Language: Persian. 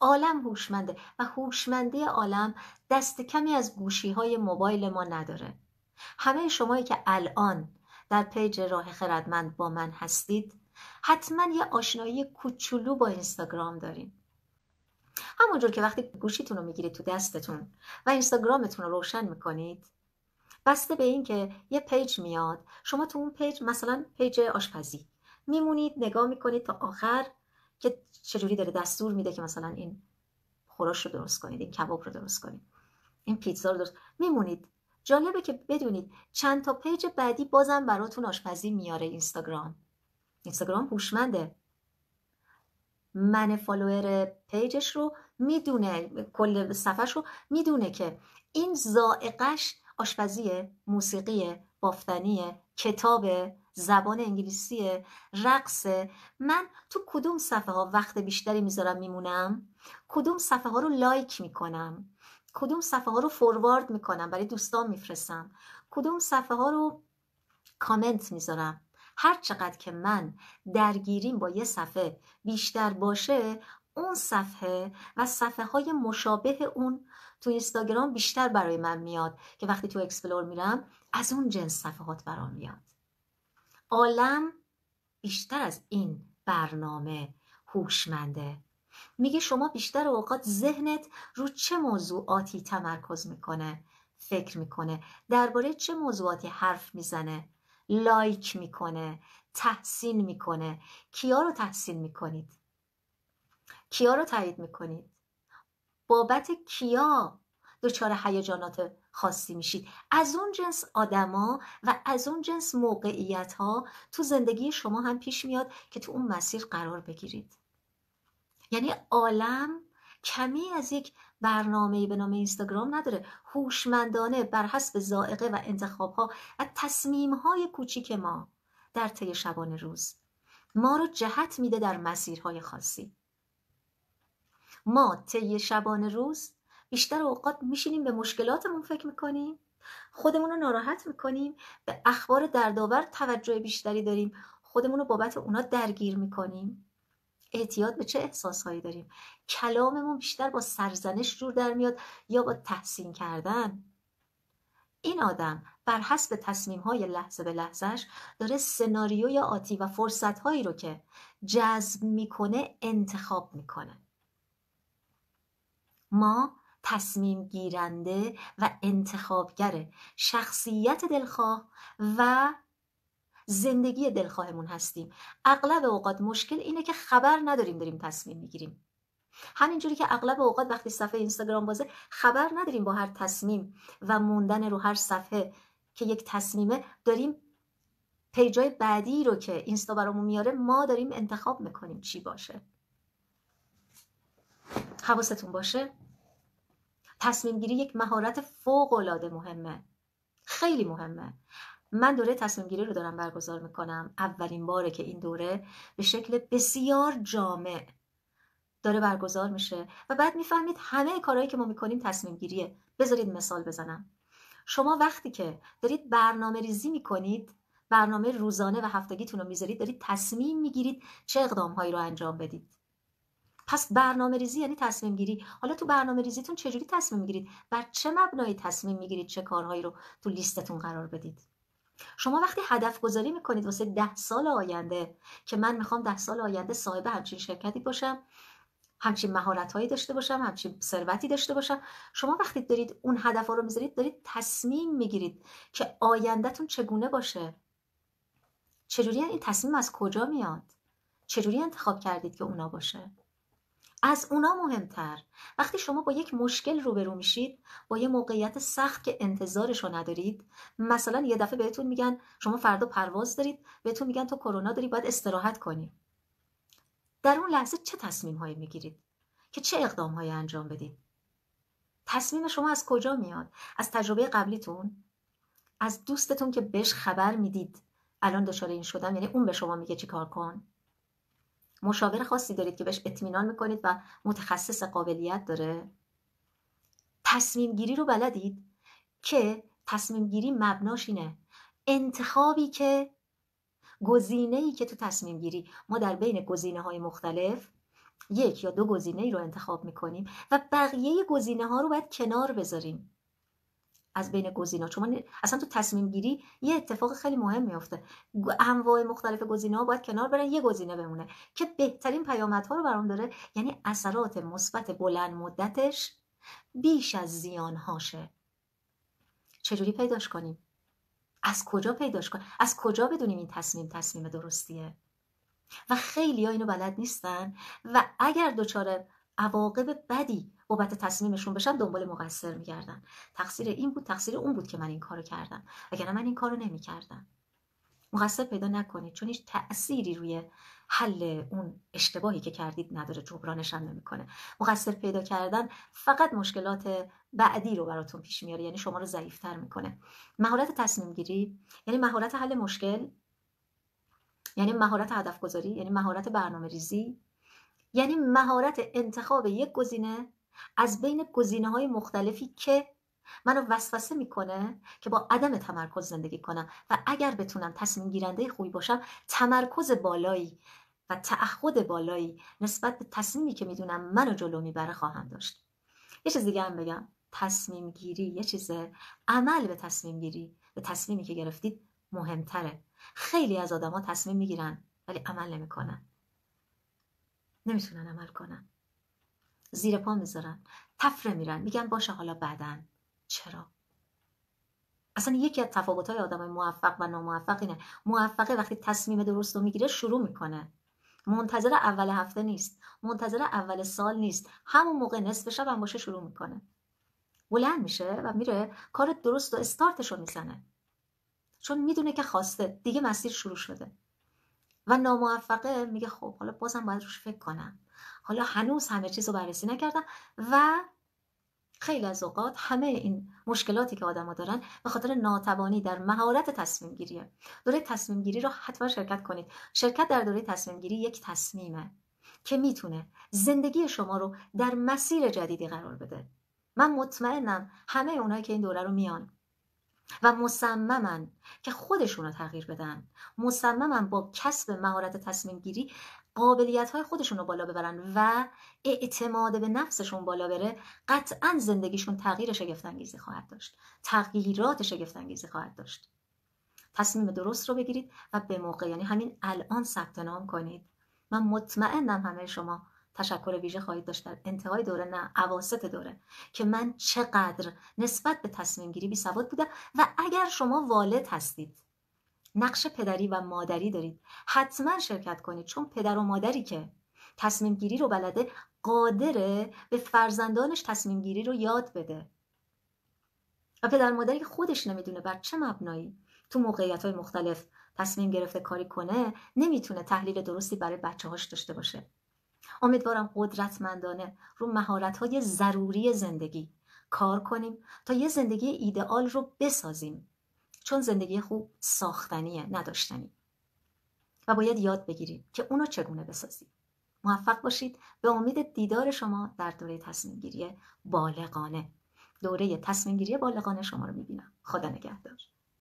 عالم هوشمنده و هوشمندی عالم دست کمی از گوشی های موبایل ما نداره همه شمایی که الان در پیج راه خردمند با من هستید حتما یه آشنایی کوچولو با اینستاگرام دارین همونجور که وقتی گوشیتون رو میگیرید تو دستتون و اینستاگرامتون رو روشن میکنید بسته به اینکه یه پیج میاد شما تو اون پیج مثلا پیج آشپزی میمونید نگاه میکنید تا آخر که چجوری داره دستور میده که مثلا این خوراش رو درست کنید این کباب رو درست کنید این پیتزا رو درست میمونید جالبه که بدونید چند تا پیج بعدی بازم براتون آشپزی میاره اینستاگرام اینستاگرام هوشمنده من فالوور پیجش رو میدونه کل صفحش رو میدونه که این زائقش آشپزیه موسیقیه بافتنیه کتابه زبان انگلیسی رقص من تو کدوم صفحه ها وقت بیشتری میذارم میمونم کدوم صفحه ها رو لایک میکنم کدوم صفحه ها رو فوروارد میکنم برای دوستان میفرستم کدوم صفحه ها رو کامنت میذارم هر چقدر که من درگیریم با یه صفحه بیشتر باشه اون صفحه و صفحه های مشابه اون تو اینستاگرام بیشتر برای من میاد که وقتی تو اکسپلور میرم از اون جنس صفحات برام میاد عالم بیشتر از این برنامه هوشمنده میگه شما بیشتر اوقات ذهنت رو چه موضوعاتی تمرکز میکنه فکر میکنه درباره چه موضوعاتی حرف میزنه لایک میکنه تحسین میکنه کیا رو تحسین میکنید کیا رو تایید میکنید بابت کیا دچار هیجانات خاصی میشید از اون جنس آدما و از اون جنس موقعیت ها تو زندگی شما هم پیش میاد که تو اون مسیر قرار بگیرید یعنی عالم کمی از یک برنامه به نام اینستاگرام نداره هوشمندانه بر حسب زائقه و انتخاب ها و تصمیم های کوچیک ما در طی شبانه روز ما رو جهت میده در مسیرهای خاصی ما طی شبانه روز بیشتر اوقات میشینیم به مشکلاتمون فکر میکنیم خودمون رو ناراحت میکنیم به اخبار دردآور توجه بیشتری داریم خودمون رو بابت اونا درگیر میکنیم اعتیاد به چه احساسهایی داریم کلاممون بیشتر با سرزنش جور در میاد یا با تحسین کردن این آدم بر حسب تصمیم های لحظه به لحظهش داره سناریوی آتی و فرصت هایی رو که جذب میکنه انتخاب میکنه ما تصمیم گیرنده و انتخابگر شخصیت دلخواه و زندگی دلخواهمون هستیم اغلب اوقات مشکل اینه که خبر نداریم داریم تصمیم میگیریم همینجوری که اغلب اوقات وقتی صفحه اینستاگرام بازه خبر نداریم با هر تصمیم و موندن رو هر صفحه که یک تصمیمه داریم پیجای بعدی رو که اینستا برامون میاره ما داریم انتخاب میکنیم چی باشه حواستون باشه تصمیم گیری یک مهارت فوق العاده مهمه خیلی مهمه من دوره تصمیم گیری رو دارم برگزار میکنم اولین باره که این دوره به شکل بسیار جامع داره برگزار میشه و بعد میفهمید همه کارهایی که ما میکنیم تصمیم گیریه بذارید مثال بزنم شما وقتی که دارید برنامه ریزی میکنید برنامه روزانه و هفتگیتون رو میذارید دارید تصمیم میگیرید چه اقدام رو انجام بدید پس برنامه ریزی یعنی تصمیم گیری حالا تو برنامه ریزیتون چجوری تصمیم میگیرید بر چه مبنایی تصمیم میگیرید چه کارهایی رو تو لیستتون قرار بدید شما وقتی هدف گذاری میکنید واسه ده سال آینده که من میخوام ده سال آینده صاحب همچین شرکتی باشم همچین مهارت داشته باشم همچین ثروتی داشته باشم شما وقتی دارید اون هدف ها رو میذارید دارید تصمیم میگیرید که آیندهتون چگونه باشه چجوری این تصمیم از کجا میاد چجوری انتخاب کردید که اونا باشه از اونا مهمتر وقتی شما با یک مشکل روبرو میشید با یه موقعیت سخت که انتظارش رو ندارید مثلا یه دفعه بهتون میگن شما فردا پرواز دارید بهتون میگن تو کرونا داری باید استراحت کنی در اون لحظه چه تصمیم هایی میگیرید که چه اقدام هایی انجام بدید تصمیم شما از کجا میاد از تجربه قبلیتون از دوستتون که بهش خبر میدید الان دچار این شدم یعنی اون به شما میگه چیکار کن مشاور خاصی دارید که بهش اطمینان میکنید و متخصص قابلیت داره تصمیم گیری رو بلدید که تصمیم گیری مبناش اینه انتخابی که گزینه ای که تو تصمیم گیری ما در بین گزینه های مختلف یک یا دو گزینه ای رو انتخاب میکنیم و بقیه گزینه ها رو باید کنار بذاریم از بین گزینه‌ها شما اصلا تو تصمیم گیری یه اتفاق خیلی مهم میفته انواع مختلف گزینه‌ها باید کنار برن یه گزینه بمونه که بهترین پیامدها رو برام داره یعنی اثرات مثبت بلند مدتش بیش از هاشه. چجوری پیداش کنیم از کجا پیداش کنیم از کجا بدونیم این تصمیم تصمیم درستیه و خیلی ها اینو بلد نیستن و اگر دچار عواقب بدی بابت تصمیمشون بشن دنبال مقصر میگردن تقصیر این بود تقصیر اون بود که من این کارو کردم اگر من این کارو نمیکردم مقصر پیدا نکنید چون هیچ تأثیری روی حل اون اشتباهی که کردید نداره جبرانش هم نمیکنه مقصر پیدا کردن فقط مشکلات بعدی رو براتون پیش میاره یعنی شما رو ضعیفتر میکنه مهارت تصمیم گیری یعنی مهارت حل مشکل یعنی مهارت هدف گذاری یعنی مهارت برنامه ریزی یعنی مهارت انتخاب یک گزینه از بین گزینه های مختلفی که منو وسوسه میکنه که با عدم تمرکز زندگی کنم و اگر بتونم تصمیم گیرنده خوبی باشم تمرکز بالایی و تعهد بالایی نسبت به تصمیمی که میدونم منو جلو میبره خواهم داشت یه چیز دیگه هم بگم تصمیم گیری یه چیز عمل به تصمیم گیری به تصمیمی که گرفتید مهمتره خیلی از آدما تصمیم میگیرن ولی عمل نمیکنن نمیتونن عمل کنن زیر پا میذارن تفره میرن میگن باشه حالا بعدا چرا اصلا یکی از تفاوت های آدم موفق و ناموفق اینه موفقه وقتی تصمیم درست رو میگیره شروع میکنه منتظر اول هفته نیست منتظر اول سال نیست همون موقع نصف شب هم باشه شروع میکنه بلند میشه و میره کار درست و استارتش رو میزنه چون میدونه که خواسته دیگه مسیر شروع شده و ناموفقه میگه خب حالا بازم باید روش فکر کنم حالا هنوز همه چیز رو بررسی نکردم و خیلی از اوقات همه این مشکلاتی که آدما دارن به خاطر ناتوانی در مهارت تصمیم گیریه دوره تصمیم گیری رو حتما شرکت کنید شرکت در دوره تصمیم گیری یک تصمیمه که میتونه زندگی شما رو در مسیر جدیدی قرار بده من مطمئنم همه اونایی که این دوره رو میان و مصممن که خودشون رو تغییر بدن مصممن با کسب مهارت تصمیم گیری قابلیت های خودشون رو بالا ببرن و اعتماد به نفسشون بالا بره قطعا زندگیشون تغییر شگفتانگیزی خواهد داشت تغییرات شگفتانگیزی خواهد داشت تصمیم درست رو بگیرید و به موقع یعنی همین الان ثبت نام کنید من مطمئنم همه شما تشکر ویژه خواهید داشت در انتهای دوره نه عواسط دوره که من چقدر نسبت به تصمیم گیری بی سواد بودم و اگر شما والد هستید نقش پدری و مادری دارید حتما شرکت کنید چون پدر و مادری که تصمیم گیری رو بلده قادره به فرزندانش تصمیم گیری رو یاد بده و پدر مادری که خودش نمیدونه بر چه مبنایی تو موقعیت های مختلف تصمیم گرفته کاری کنه نمیتونه تحلیل درستی برای بچه هاش داشته باشه امیدوارم قدرتمندانه رو مهارت‌های ضروری زندگی کار کنیم تا یه زندگی ایدئال رو بسازیم چون زندگی خوب ساختنیه نداشتنی و باید یاد بگیریم که اونو چگونه بسازیم موفق باشید به امید دیدار شما در دوره تصمیم گیری بالغانه دوره تصمیم گیری بالغانه شما رو میبینم خدا نگهدار